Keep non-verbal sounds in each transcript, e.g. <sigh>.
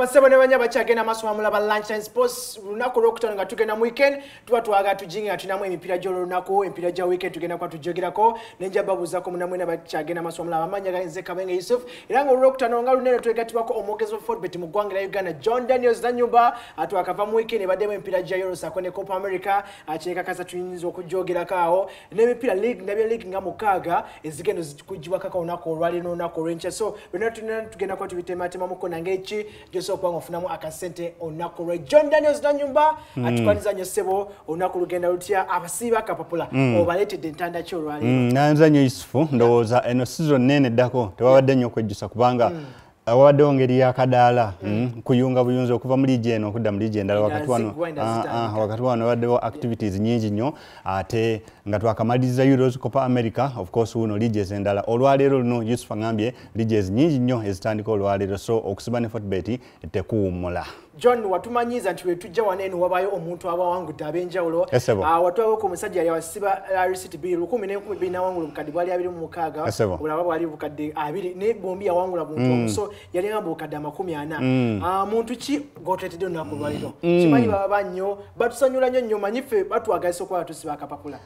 basebo ne banya bakyagenda maaso bamulaba lunchtime sports lunaku olwokutano nga tugenda mu weekend tuba twagala tujinge nga tulinamu emipiira gyololunaku emipiira gya weekend tugenda kuba tujogerako nenja babuuzako munamwena bakyagenda maaso bamulaba amanya ganze kabenga yusuf era nga olwokutano nga lunene twegatibwako omwogezi wa fotbet mu ggwanga ra uganda john daniels nanyumba atwakava mu weekend ebaddemu emipiira gya yorosako ne copa america kyekakasa tuyinza okujogerako awo n'emipiira league nabyo league nga mukaaga ezigendo zikugibwakako olunaku olwali n'olunaku olwenkya so byonna tulina tugenda kuba tubitematemamuko nangeki tuyinza okuba ngaofunamu akasente olunaku lwe john daniels nanyumba mm. atukwaniza nyo ssebo olunaku lugenda lutya abasibe akapapula mm. obaletedde entanda ky olwalero mm. nanza nyo yusufu ndowooza eno si zonna ene ddako tebabadde nnyo okwejjusa kubanga mm. awadde ongeri yakadaala hmm, kuyunga buyunzi okuva muligi eno okudda muligi endala wakati wano ah, ah, waddewo activities nyingi nnyo ate nga twakamaliriza euros copa america of course uno liges endala olwaleero luno yusufa ngambye liges nyingi nnyo ezitandika olwaleero so okusiba ne fotbet tekuwumula John watumanyiza nti wetujja waneno wabayo omuntu abawangudde ab'enjawulo ah, watwawo ku omusajja yali awasiba rct b 12 mukadde bwali abiri mumukaaga olaba bwali bukadde abiri naye bombi yawangula muntu mm. omuso yali ngamba bukadde amakumi ana mm. ah, muntu ki gotetedde onakulwaliro kimanyi mm. baba bannyo batusanyula nnyo nnyo manyife batwagalisa okwala tusiba akapapula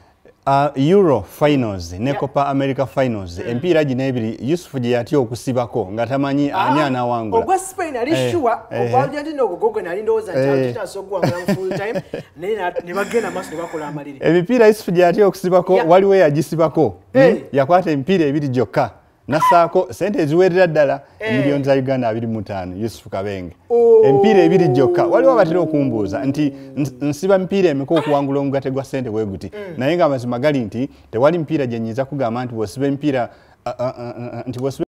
uh, euro finals ne yep. copa america finals mm. empiira gino ebiri yusufu gye yatya okusibako nga tamanyi ah, ani anawangula ogwa spain ali eh. sua eh. eh. ogwaljantina ogugogwe nali ndowooza nti eh. ntitasogwa time <laughs> naye nebagenda maaso nebakola amalire emipiira yusufu gye yatya okusibako yep. waliwo yagisibako mm. hey. yakwata emipiira ebiri gyokka nassaako sente eziwerera ddala eh. emiliyoni za uganda 25 yusufu kabenge oh. empiira ebiri gyokka waliwo abatera okumbuuza nti nsiba mipiira emeka ah. okuwangula omugate gwa sente weguti mm. naye nga amazima gali nti tewali mipiira gyenyinza kugamba nti bwosiba emipiira nti bwosiba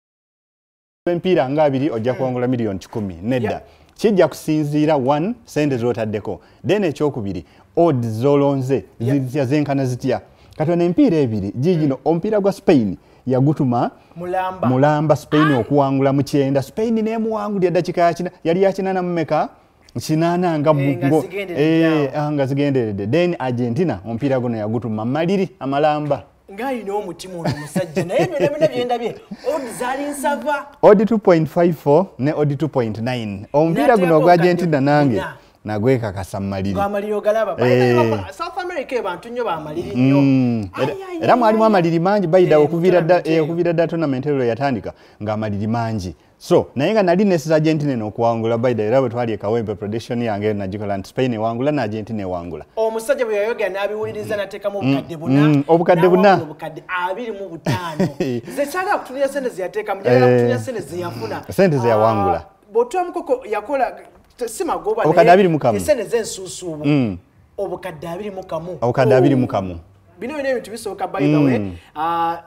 empiira nga abiri ojja mm. kuwangula miliyoni 1 nedda kijja kusinziira one sente zootaddeko then ekyokubiri od zolonze zitya zenkana zitya katonda empiira ebiri gigino mm. omupiira gwa spain yagutuma mulamba, mulamba spain okuwangula mukyenda spain nemuwangulya ddakikakina yali yakinana mumeka kinana nga eh, eh, ah, nga zigenderedde then argentina omupiira guno yagutuma maliri amalamba od 2.54 ne od 2.9 omupiira guno ogwa argentina nange nagwekakasa mumaliri tweke bantu nnyo bamaliri mm. nnyo mm. era mwalimu amaliri mangi baida okuviira dda tournament eyo yatandika ng'amaliri mangi so naye nga nali nesizagenti nene okuwangula baida era bwe twali ekawempe production yange nagikola nti spain ewangula nagenti newangula omusajja bwe yayogera n'abiwuliriza mm. nateekamu mm. obukadde buna obukadde buna obukadde abiri mu butaano <laughs> zesala okutunira sente zeyateekamu jala okutunira eh. sente zeyafuna sente zeyawangula ah, bwotwamukoko yakola si magoba obukadde abiri mukamu esente zensuusuubu obukadde abiri mukamu obukadde abiri mukamu bino bina ebintu bisoboka bayitugayita mm. ah,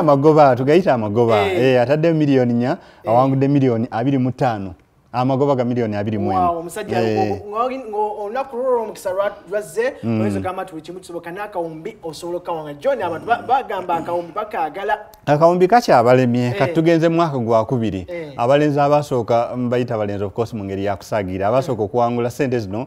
amagoba tugayita amagoba eh. eh, ataddeyo miliyoni nya eh. awangudde miliyoni abiri mutaano amagoba ga miliyoni abiri mwenomusajjaolunaku lulwo omukisa lwazze mm. oyinzagamba ti buli kimu kisoboka n'akawumbi osobola okukawanga john abantu bagamba akawumbi bakaagala akawumbi kakyabalemye kati tugenze mumwaka gwakubiri abalenzi abasooka mbayita abalenzi of course mu ngeri yakusagira abasooka okuwangula sente zino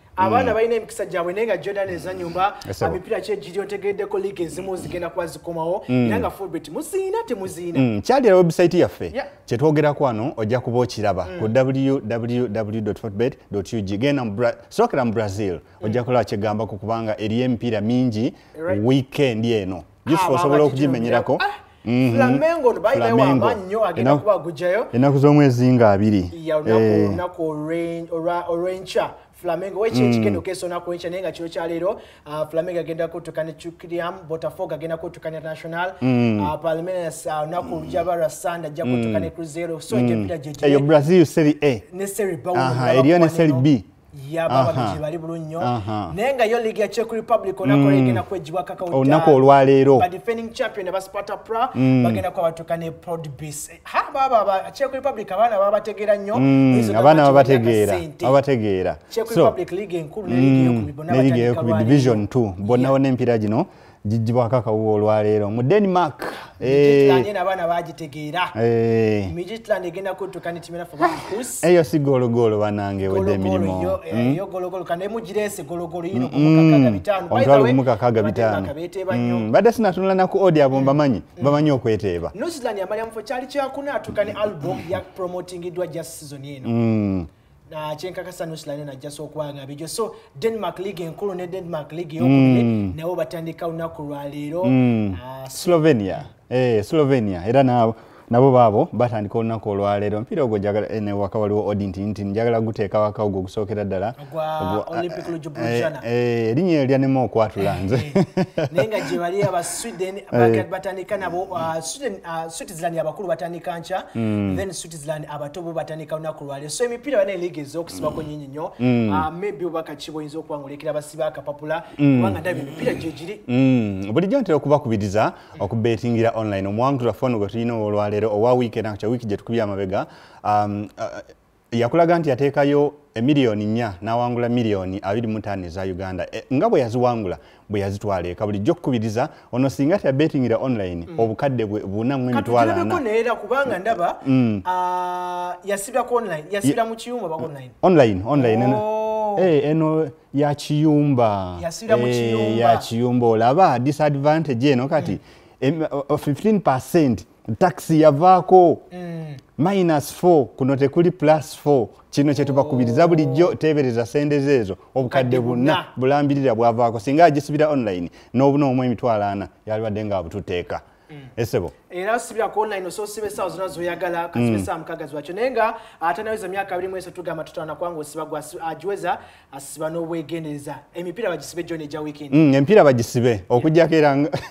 abana mm. balina emikisa gyabwe naye nga jordan eza nyumba emipiira kyegiriyo ntegeddeko liiga ezimu zigenda kuba zikomawo mm. era nga fulbet muziina temuziina mm. kyalira webusaiti yaffe kyetwogerako wano ojja kuba okiraba ku www.fotbet.ug genda sookera mu brazil ojja kulaba kyegambako kubanga eriyo emipiira mingi wiikendi eno jusife ah, osobola okugimenyerako ah, mm-hmm. flamengo bayibawa nnyo agenda kuba gujayo ennaku z'omwezi nga abiri olunaku eh. olwenca flamengo wechi mm. kendo keso nakuonyesha nenga chiro cha lero uh, ah, flamengo agenda kutukana chukiriam botafogo agenda kutukana national mm. uh, palmeiras uh, naku mm. jabara sanda ja kutukana mm. cruzeiro so mm. jepita jeje eyo eh, brazil serie a ne serie b aha eriyo ne serie b yababalungi bali bulungi nnyo naye nga yo ligi ya czech republic onako mm. egenda kwegibwa lero ba defending champion ne basparta pra mm. bagenda watu kane proud ha baba hababa czech republic baba tegera nyo mm, abaana babategeera baba tegera baba tegera czech republic so, ligi enkulu ne league mm, eyokubibona ne league eyokubi division 2 bonna one mpira jino gijibwako akawuwa olwaleero mu denmark eh, eh. eyo si gologolo banange wedde emirimu badde sinatunula naku odi abo hmm. mbamanyi hmm. bamanyi okweteeba New Zealand yamalya mu kyali kyakuna atuuka ne album ya promoting idwa just season eno. Hmm. kyenkakasa newzealand najjasa okwangaba ejo so denmark league enkulu ne denmark league mm. yokubiri nabo batandika lunaku lwaleero mm. ah, slovenia eh, slovenia era nabo nabo baabo batandika olunaku olwaleero omupiira ogwo njagala eh, newaka waliwo odi nti nti njagala guteeka waka ogwo ogusookera ddala eh, eh, erinnya eryo lyanema okwatula nze naye nga gye bali abasweden batandika nabo uh, uh, switzerland abakulu batandika nca hmm. then switzerland abato bo batandika olunaku olwaleero so emipiira bana eliiga ezokusibako hmm. nyinyi nyo hmm. uh, maybe obakakibwa oyinza okuba ngaolekera basiba akapapula kubanga ndaba emipiira gyegiri bulijjo ntera okubakubiriza okubetingira online omuwangu lwaffe ono gwe tulina olwaleero leero owa wiiki era kya wiiki gyetukubye amabega um, uh, yakulaga nti yateekayo emiliyoni nnya nawangula miliyoni abiri mutaano eza uganda e, nga bwe yaziwangula bwe yazitwala eka bulijjo okukubiriza ono singa ti abetingira online mm. obukadde bwe bunamu emitwalo ana neera kubanga ndaba mm. uh, yasibako online yasibira mu kiyumba ba online online online eno oh. eh, yakiyumba yakiyumba eh, olaba disadvantage eno kati 15 mm. percent taxi yavaako mm. minus 4 kuno tekuli plus 4 kino kyetubakubiriza oh. bulijjo teebereza sente ze ezo obukadde buna bulambirira bwavaako singa agisibira online n'obunoomu emitwalo ana yalibadde ngaabututeeka Mm. esebo era sibyaku online ososiba esawa zona zoyagala kasiba esawa mm. mukagazi wakyo naye nga atanaweza emyaka abirimu esatu tugamba tutanakwanga osibag agiweza asiba n'obwegendereza emipiira bagisibe jon eja wiikendi mm, empiira bagisibe okujjako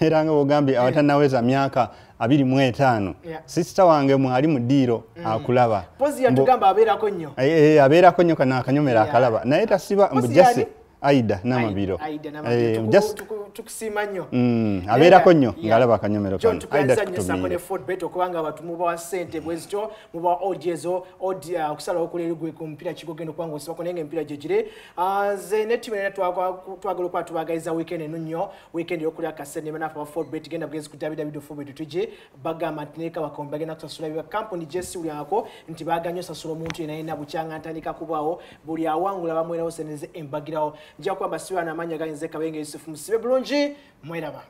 era nga bwegambye <laughs> awatanaweza myaka abiri mu etaano sisita wange mwe ali mu ddiiro akulaba abeerako nnyo eh, eh, kana akanyomero akalaba naye tasiba mbujasi aida namabiro eh, tukusiima nnyo mm, abeerako nnyo ngaalaba akanyomero kanoaidaaone fortbet okubanga abantu mubawa sente bwezityo mubawa odi ezo odi uh, okusalawo kulerigwe ku mpiira kigogenda okubanga osibako naye nga empiira gyegire uh, ze netimu nena twagala okuba tubagaiza wiikend eno nnyo wiikend yokulya kasente manafu aba fortbet genda bugezi ku wwfortbet tuje bagamba nti neeka bakombe bagenda kusasula bya kampuni gyesiulyako nti baganye osasula omuntu yenayena bukyanga ntandika kubaawo buli awangula bamwerawo sente ze embagirawo njakuba basiwa namanya ganzeka wenge Yusuf musibe bulungi mweraba